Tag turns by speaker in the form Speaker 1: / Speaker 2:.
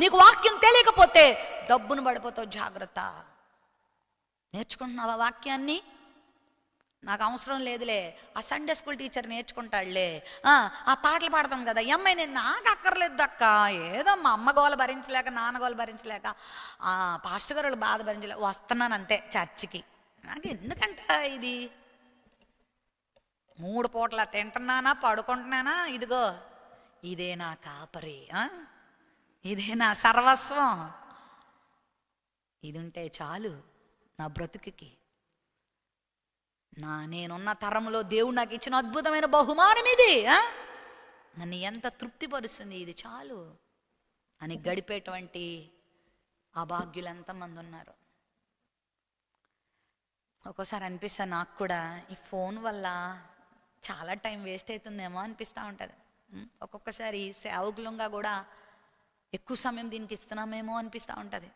Speaker 1: నీకు వాక్యం తెలియకపోతే డబ్బును పడిపోతావు జాగ్రత్త నేర్చుకుంటున్నావా వాక్యాన్ని నాకు అవసరం లేదులే ఆ సండే స్కూల్ టీచర్ నేర్చుకుంటాడులే ఆ పాటలు పాడతాం కదా ఈ అమ్మాయి నేను నాకు అక్కర్లేదు అక్క ఏదో మా అమ్మ గోల భరించలేక నాన్నగోలు భరించలేక ఆ పాస్టర్ గారు బాధ భరించలేక వస్తున్నాను అంతే చర్చికి నాకు ఎందుకంట ఇది మూడు పూటల తింటున్నానా పడుకుంటున్నానా ఇదిగో ఇదే నా కాపరి ఇదే నా సర్వస్వం ఇది ఉంటే చాలు నా బ్రతుకుకి నా నేనున్న తరంలో దేవుడు నాకు ఇచ్చిన అద్భుతమైన బహుమానం ఇది నన్ను ఎంత తృప్తిపరుస్తుంది ఇది చాలు అని గడిపేటువంటి అభాగ్యులు ఎంతమంది ఉన్నారు ఒక్కోసారి అనిపిస్తా నాకు కూడా ఈ ఫోన్ వల్ల చాలా టైం వేస్ట్ అవుతుందేమో అనిపిస్తూ ఉంటుంది ఒక్కొక్కసారి సేవకులంగా కూడా ఎక్కువ సమయం దీనికి ఇస్తున్నామేమో అనిపిస్తూ ఉంటుంది